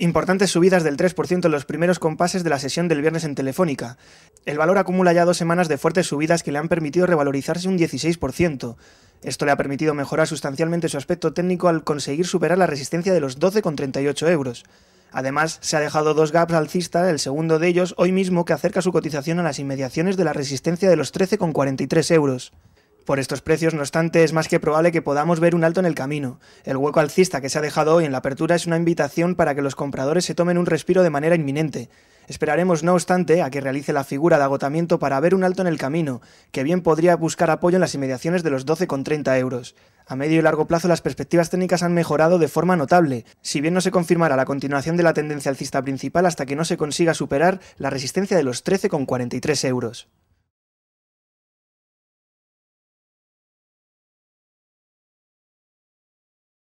Importantes subidas del 3% en los primeros compases de la sesión del viernes en Telefónica. El valor acumula ya dos semanas de fuertes subidas que le han permitido revalorizarse un 16%. Esto le ha permitido mejorar sustancialmente su aspecto técnico al conseguir superar la resistencia de los 12,38 euros. Además, se ha dejado dos gaps alcista, el segundo de ellos hoy mismo que acerca su cotización a las inmediaciones de la resistencia de los 13,43 euros. Por estos precios, no obstante, es más que probable que podamos ver un alto en el camino. El hueco alcista que se ha dejado hoy en la apertura es una invitación para que los compradores se tomen un respiro de manera inminente. Esperaremos, no obstante, a que realice la figura de agotamiento para ver un alto en el camino, que bien podría buscar apoyo en las inmediaciones de los 12,30 euros. A medio y largo plazo las perspectivas técnicas han mejorado de forma notable, si bien no se confirmará la continuación de la tendencia alcista principal hasta que no se consiga superar la resistencia de los 13,43 euros.